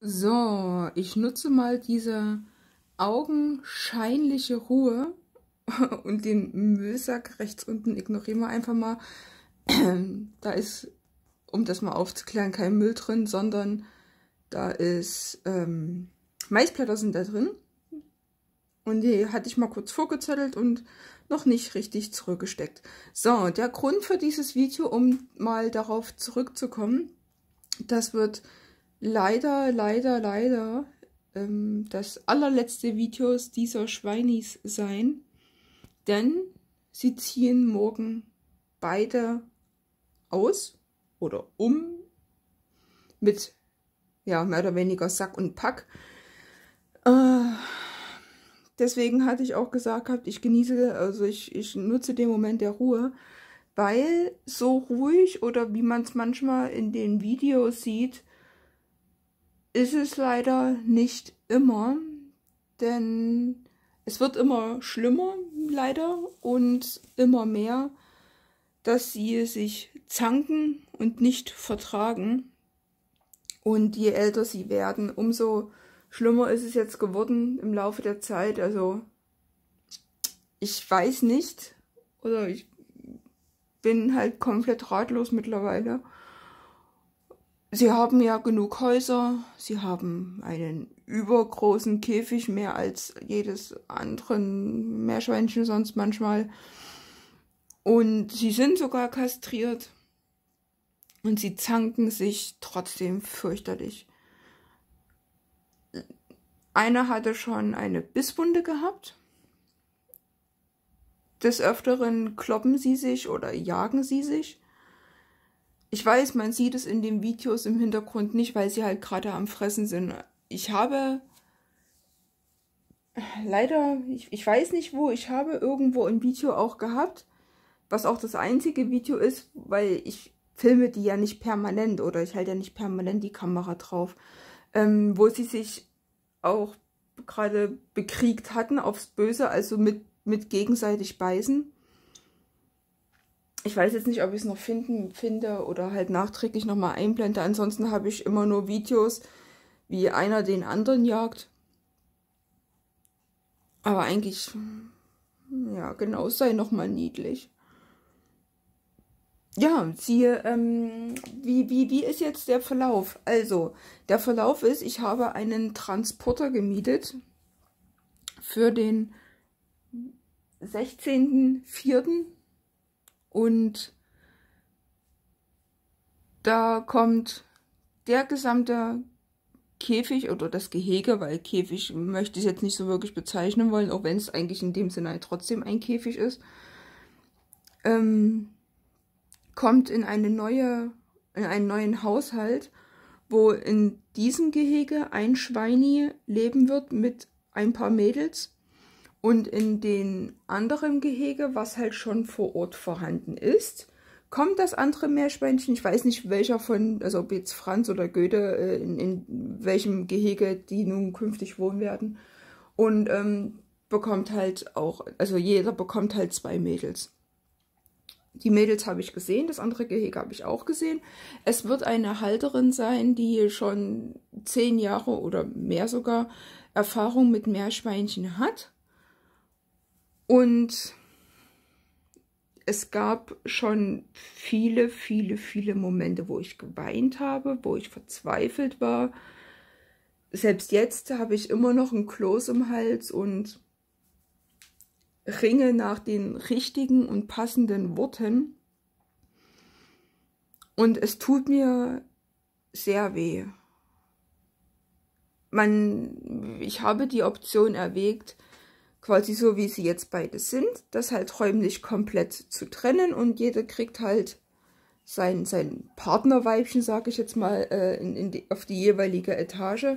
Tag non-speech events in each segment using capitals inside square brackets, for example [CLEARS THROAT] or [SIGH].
So, ich nutze mal diese augenscheinliche Ruhe [LAUGHS] und den Müllsack rechts unten ignorieren wir einfach mal. [CLEARS THROAT] Da ist, um das mal aufzuklären, kein Müll drin, sondern da ist ähm, Maisblätter sind da drin. Und die hatte ich mal kurz vorgezettelt und noch nicht richtig zurückgesteckt. So, der Grund für dieses Video, um mal darauf zurückzukommen, das wird leider, leider, leider ähm, das allerletzte Videos dieser Schweinis sein, denn sie ziehen morgen beide aus oder um mit ja mehr oder weniger Sack und Pack. Äh, deswegen hatte ich auch gesagt ich genieße, also ich, ich nutze den Moment der Ruhe, weil so ruhig oder wie man es manchmal in den Videos sieht, ist es leider nicht immer, denn es wird immer schlimmer, leider, und immer mehr, dass sie sich zanken und nicht vertragen. Und je älter sie werden, umso schlimmer ist es jetzt geworden im Laufe der Zeit. Also ich weiß nicht, oder ich bin halt komplett ratlos mittlerweile. Sie haben ja genug Häuser, sie haben einen übergroßen Käfig, mehr als jedes andere Meerschweinchen sonst manchmal. Und sie sind sogar kastriert. Und sie zanken sich trotzdem fürchterlich. Einer hatte schon eine Bisswunde gehabt. Des Öfteren kloppen sie sich oder jagen sie sich. Ich weiß, man sieht es in den Videos im Hintergrund nicht, weil sie halt gerade am Fressen sind. Ich habe leider, ich, ich weiß nicht wo, ich habe irgendwo ein Video auch gehabt, was auch das einzige Video ist, weil ich filme die ja nicht permanent oder ich halte ja nicht permanent die Kamera drauf, ähm, wo sie sich auch gerade bekriegt hatten aufs Böse, also mit, mit gegenseitig beißen ich weiß jetzt nicht, ob ich es noch finden, finde oder halt nachträglich nochmal einblende. Ansonsten habe ich immer nur Videos, wie einer den anderen jagt. Aber eigentlich, ja, genau, sei nochmal niedlich. Ja, siehe, ähm, wie, wie, wie ist jetzt der Verlauf? Also, der Verlauf ist, ich habe einen Transporter gemietet für den 16.04. Und da kommt der gesamte Käfig oder das Gehege, weil Käfig möchte ich jetzt nicht so wirklich bezeichnen wollen, auch wenn es eigentlich in dem Sinne halt trotzdem ein Käfig ist, ähm, kommt in eine neue, in einen neuen Haushalt, wo in diesem Gehege ein Schweini leben wird mit ein paar Mädels und in den anderen Gehege, was halt schon vor Ort vorhanden ist, kommt das andere Meerschweinchen. Ich weiß nicht, welcher von, also ob jetzt Franz oder Goethe, äh, in, in welchem Gehege die nun künftig wohnen werden. Und ähm, bekommt halt auch, also jeder bekommt halt zwei Mädels. Die Mädels habe ich gesehen, das andere Gehege habe ich auch gesehen. Es wird eine Halterin sein, die schon zehn Jahre oder mehr sogar Erfahrung mit Meerschweinchen hat und es gab schon viele, viele, viele Momente, wo ich geweint habe, wo ich verzweifelt war. Selbst jetzt habe ich immer noch ein Kloß im Hals und ringe nach den richtigen und passenden Worten. Und es tut mir sehr weh. Man, ich habe die Option erwägt, quasi so, wie sie jetzt beide sind, das halt räumlich komplett zu trennen und jeder kriegt halt sein, sein Partnerweibchen, sage ich jetzt mal, äh, in, in die, auf die jeweilige Etage.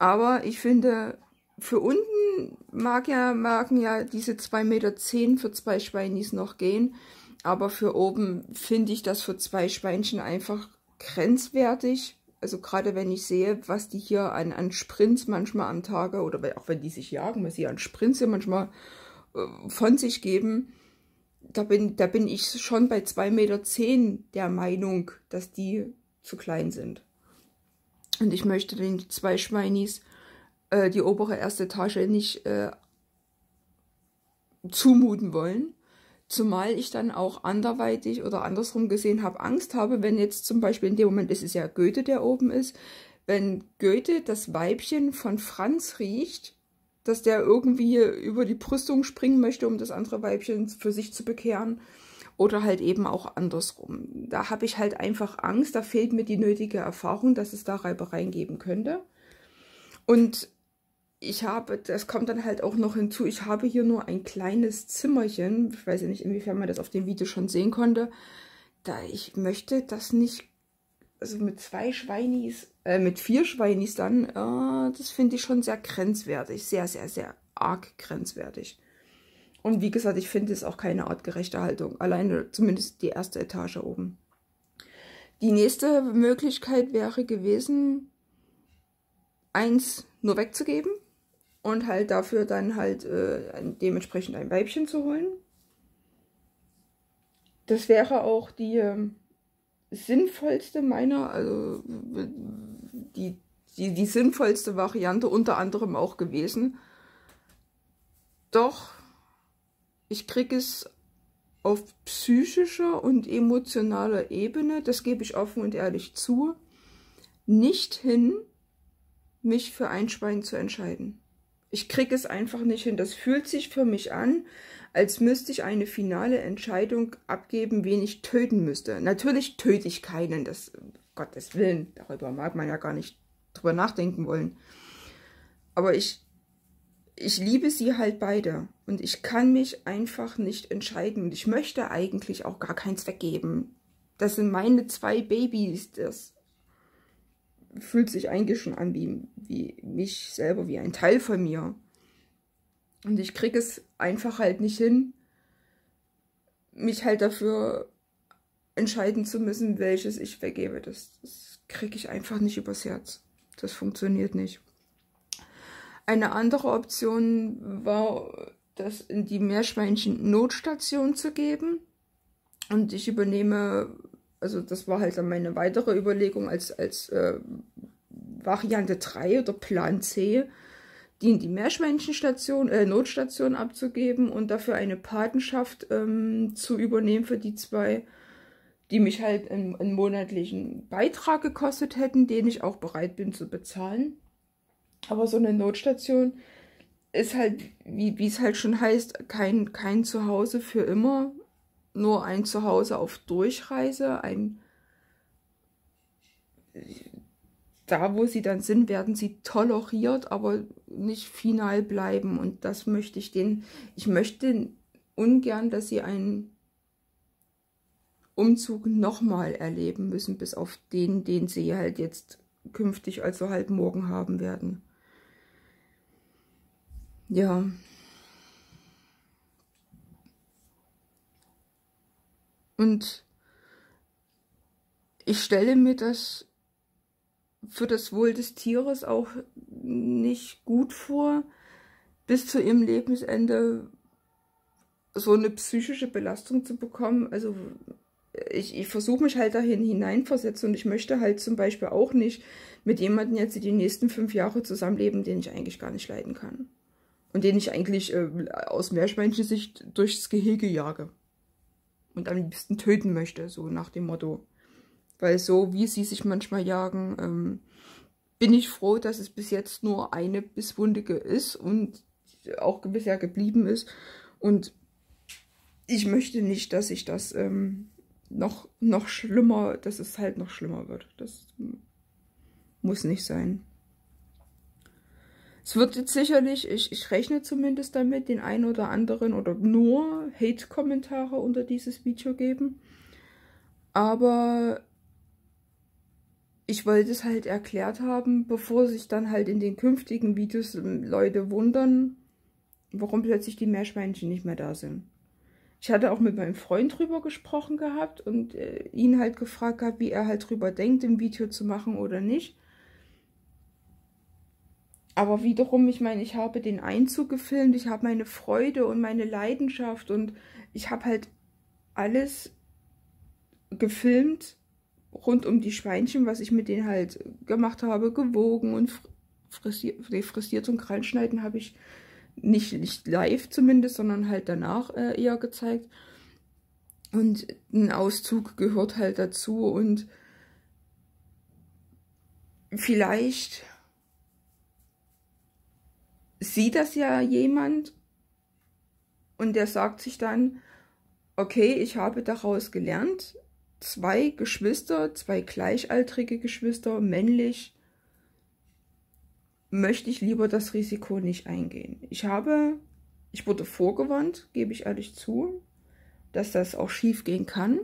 Aber ich finde, für unten mag ja, magen ja diese 2,10 Meter für zwei Schweinis noch gehen. Aber für oben finde ich das für zwei Schweinchen einfach grenzwertig also gerade wenn ich sehe, was die hier an, an Sprints manchmal am Tage oder auch wenn die sich jagen, was sie an Sprints hier manchmal äh, von sich geben, da bin, da bin ich schon bei 2,10 Meter der Meinung, dass die zu klein sind. Und ich möchte den zwei Schweinis äh, die obere erste Tasche nicht äh, zumuten wollen. Zumal ich dann auch anderweitig oder andersrum gesehen habe, Angst habe, wenn jetzt zum Beispiel in dem Moment ist es ja Goethe, der oben ist, wenn Goethe das Weibchen von Franz riecht, dass der irgendwie über die Brüstung springen möchte, um das andere Weibchen für sich zu bekehren. Oder halt eben auch andersrum. Da habe ich halt einfach Angst, da fehlt mir die nötige Erfahrung, dass es da Reibereien geben könnte. Und ich habe, das kommt dann halt auch noch hinzu, ich habe hier nur ein kleines Zimmerchen. Ich weiß ja nicht, inwiefern man das auf dem Video schon sehen konnte. Da ich möchte das nicht, also mit zwei Schweinis, äh, mit vier Schweinis dann, äh, das finde ich schon sehr grenzwertig. Sehr, sehr, sehr arg grenzwertig. Und wie gesagt, ich finde es auch keine artgerechte Haltung. Alleine zumindest die erste Etage oben. Die nächste Möglichkeit wäre gewesen, eins nur wegzugeben und halt dafür dann halt äh, dementsprechend ein Weibchen zu holen. Das wäre auch die äh, sinnvollste meiner, also die, die, die sinnvollste Variante unter anderem auch gewesen. Doch ich kriege es auf psychischer und emotionaler Ebene, das gebe ich offen und ehrlich zu, nicht hin, mich für ein Schwein zu entscheiden. Ich kriege es einfach nicht hin. Das fühlt sich für mich an, als müsste ich eine finale Entscheidung abgeben, wen ich töten müsste. Natürlich töte ich keinen, das um Gottes Willen, darüber mag man ja gar nicht drüber nachdenken wollen. Aber ich, ich liebe sie halt beide und ich kann mich einfach nicht entscheiden und ich möchte eigentlich auch gar keins weggeben. Das sind meine zwei Babys, das fühlt sich eigentlich schon an wie, wie mich selber, wie ein Teil von mir. Und ich kriege es einfach halt nicht hin, mich halt dafür entscheiden zu müssen, welches ich vergebe. Das, das kriege ich einfach nicht übers Herz. Das funktioniert nicht. Eine andere Option war, das in die Meerschweinchen Notstation zu geben. Und ich übernehme also das war halt dann meine weitere Überlegung als, als äh, Variante 3 oder Plan C, die in die Meerschweinchenstation, äh, Notstation abzugeben und dafür eine Patenschaft ähm, zu übernehmen für die zwei, die mich halt einen, einen monatlichen Beitrag gekostet hätten, den ich auch bereit bin zu bezahlen. Aber so eine Notstation ist halt, wie es halt schon heißt, kein, kein Zuhause für immer nur ein Zuhause auf Durchreise, ein da, wo sie dann sind, werden sie toleriert, aber nicht final bleiben. Und das möchte ich denen, ich möchte ungern, dass sie einen Umzug nochmal erleben müssen, bis auf den, den sie halt jetzt künftig, also halt morgen haben werden. Ja. Und ich stelle mir das für das Wohl des Tieres auch nicht gut vor, bis zu ihrem Lebensende so eine psychische Belastung zu bekommen. Also ich, ich versuche mich halt dahin hineinversetzen und ich möchte halt zum Beispiel auch nicht mit jemandem jetzt die nächsten fünf Jahre zusammenleben, den ich eigentlich gar nicht leiden kann. Und den ich eigentlich äh, aus Meerschweinchensicht durchs Gehege jage und am liebsten töten möchte, so nach dem Motto. Weil so wie sie sich manchmal jagen, ähm, bin ich froh, dass es bis jetzt nur eine Bisswundige ist und auch bisher geblieben ist. Und ich möchte nicht, dass ich das ähm, noch, noch schlimmer, dass es halt noch schlimmer wird. Das muss nicht sein. Es wird jetzt sicherlich, ich, ich rechne zumindest damit, den einen oder anderen oder nur Hate-Kommentare unter dieses Video geben. Aber ich wollte es halt erklärt haben, bevor sich dann halt in den künftigen Videos ähm, Leute wundern, warum plötzlich die Meerschweinchen nicht mehr da sind. Ich hatte auch mit meinem Freund drüber gesprochen gehabt und äh, ihn halt gefragt gehabt, wie er halt drüber denkt, ein Video zu machen oder nicht aber wiederum, ich meine, ich habe den Einzug gefilmt, ich habe meine Freude und meine Leidenschaft und ich habe halt alles gefilmt rund um die Schweinchen, was ich mit denen halt gemacht habe, gewogen und frisiert, frisiert und krallschneiden habe ich nicht, nicht live zumindest, sondern halt danach äh, eher gezeigt. Und ein Auszug gehört halt dazu und vielleicht sieht das ja jemand und der sagt sich dann, okay, ich habe daraus gelernt, zwei Geschwister, zwei gleichaltrige Geschwister, männlich, möchte ich lieber das Risiko nicht eingehen. Ich habe, ich wurde vorgewandt, gebe ich ehrlich zu, dass das auch schief gehen kann.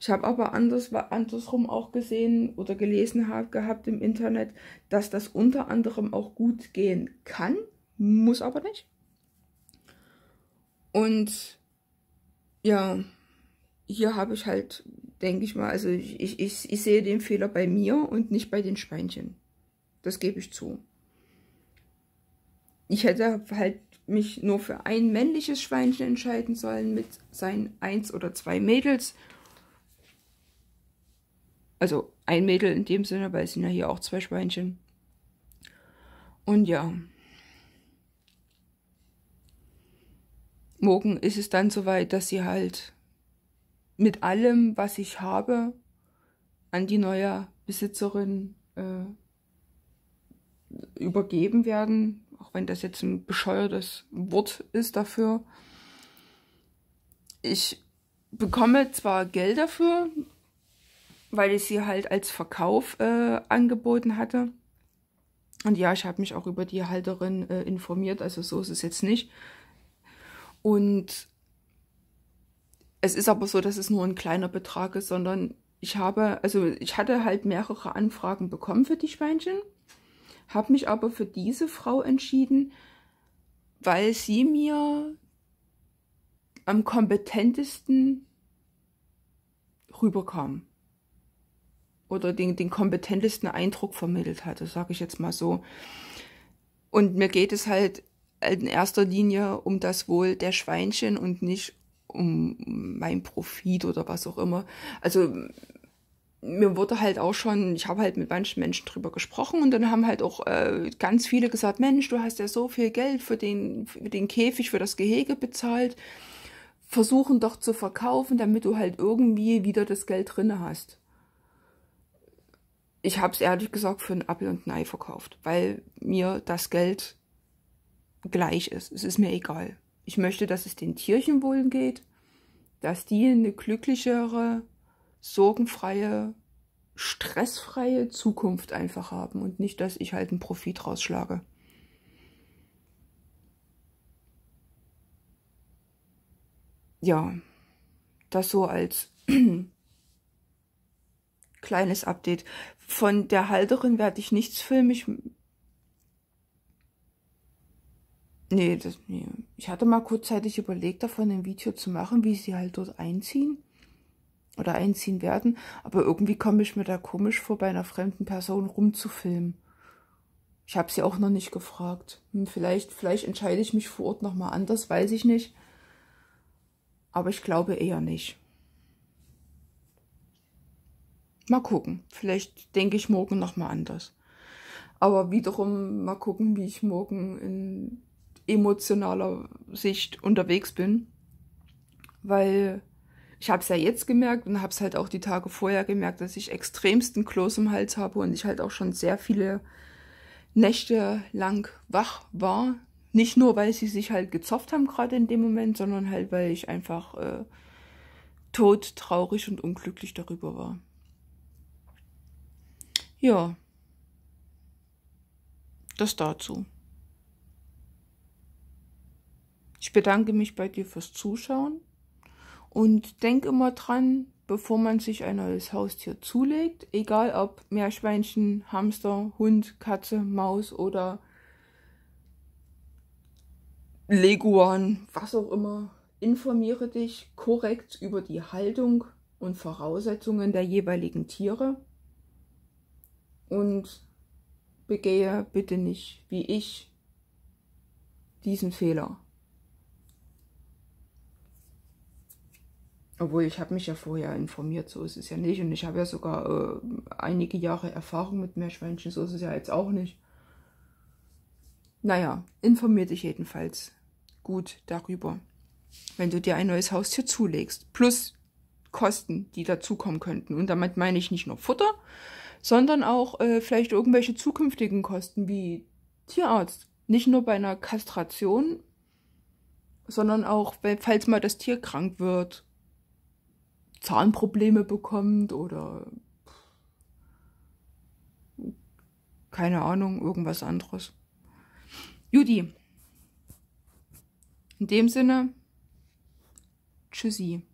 Ich habe aber anders, andersrum auch gesehen oder gelesen habe, gehabt im Internet, dass das unter anderem auch gut gehen kann, muss aber nicht. Und ja, hier habe ich halt, denke ich mal, also ich, ich, ich sehe den Fehler bei mir und nicht bei den Schweinchen. Das gebe ich zu. Ich hätte halt mich nur für ein männliches Schweinchen entscheiden sollen mit seinen eins oder zwei Mädels. Also ein Mädel in dem Sinne, weil es sind ja hier auch zwei Schweinchen. Und ja. morgen ist es dann soweit, dass sie halt mit allem, was ich habe, an die neue Besitzerin äh, übergeben werden, auch wenn das jetzt ein bescheuertes Wort ist dafür. Ich bekomme zwar Geld dafür, weil ich sie halt als Verkauf äh, angeboten hatte. Und ja, ich habe mich auch über die Halterin äh, informiert, also so ist es jetzt nicht. Und es ist aber so, dass es nur ein kleiner Betrag ist, sondern ich habe, also ich hatte halt mehrere Anfragen bekommen für die Schweinchen, habe mich aber für diese Frau entschieden, weil sie mir am kompetentesten rüberkam oder den, den kompetentesten Eindruck vermittelt hatte, sage ich jetzt mal so. Und mir geht es halt in erster Linie um das Wohl der Schweinchen und nicht um mein Profit oder was auch immer. Also mir wurde halt auch schon, ich habe halt mit manchen Menschen drüber gesprochen und dann haben halt auch äh, ganz viele gesagt, Mensch, du hast ja so viel Geld für den, für den Käfig, für das Gehege bezahlt, versuchen doch zu verkaufen, damit du halt irgendwie wieder das Geld drinne hast. Ich habe es ehrlich gesagt für einen Apfel und ein Ei verkauft, weil mir das Geld gleich ist. Es ist mir egal. Ich möchte, dass es den Tierchen wohl geht, dass die eine glücklichere, sorgenfreie, stressfreie Zukunft einfach haben und nicht, dass ich halt einen Profit rausschlage. Ja, das so als [CLEARS THROAT] kleines Update. Von der Halterin werde ich nichts filmen. Ich Nee, das, nee, ich hatte mal kurzzeitig überlegt, davon ein Video zu machen, wie sie halt dort einziehen oder einziehen werden. Aber irgendwie komme ich mir da komisch vor, bei einer fremden Person rumzufilmen. Ich habe sie auch noch nicht gefragt. Hm, vielleicht, vielleicht entscheide ich mich vor Ort nochmal anders, weiß ich nicht. Aber ich glaube eher nicht. Mal gucken. Vielleicht denke ich morgen nochmal anders. Aber wiederum mal gucken, wie ich morgen in emotionaler Sicht unterwegs bin, weil ich habe es ja jetzt gemerkt und habe es halt auch die Tage vorher gemerkt, dass ich extremsten Kloß im Hals habe und ich halt auch schon sehr viele Nächte lang wach war. Nicht nur, weil sie sich halt gezopft haben gerade in dem Moment, sondern halt, weil ich einfach äh, tot, traurig und unglücklich darüber war. Ja, das dazu. Ich bedanke mich bei dir fürs Zuschauen und denk immer dran, bevor man sich ein neues Haustier zulegt, egal ob Meerschweinchen, Hamster, Hund, Katze, Maus oder Leguan, was auch immer, informiere dich korrekt über die Haltung und Voraussetzungen der jeweiligen Tiere und begehe bitte nicht, wie ich, diesen Fehler. Obwohl, ich habe mich ja vorher informiert, so ist es ja nicht. Und ich habe ja sogar äh, einige Jahre Erfahrung mit Meerschweinchen, so ist es ja jetzt auch nicht. Naja, informier dich jedenfalls gut darüber, wenn du dir ein neues Haustier zulegst. Plus Kosten, die dazukommen könnten. Und damit meine ich nicht nur Futter, sondern auch äh, vielleicht irgendwelche zukünftigen Kosten wie Tierarzt. Nicht nur bei einer Kastration, sondern auch, falls mal das Tier krank wird Zahnprobleme bekommt oder keine Ahnung, irgendwas anderes. Judy. In dem Sinne, tschüssi.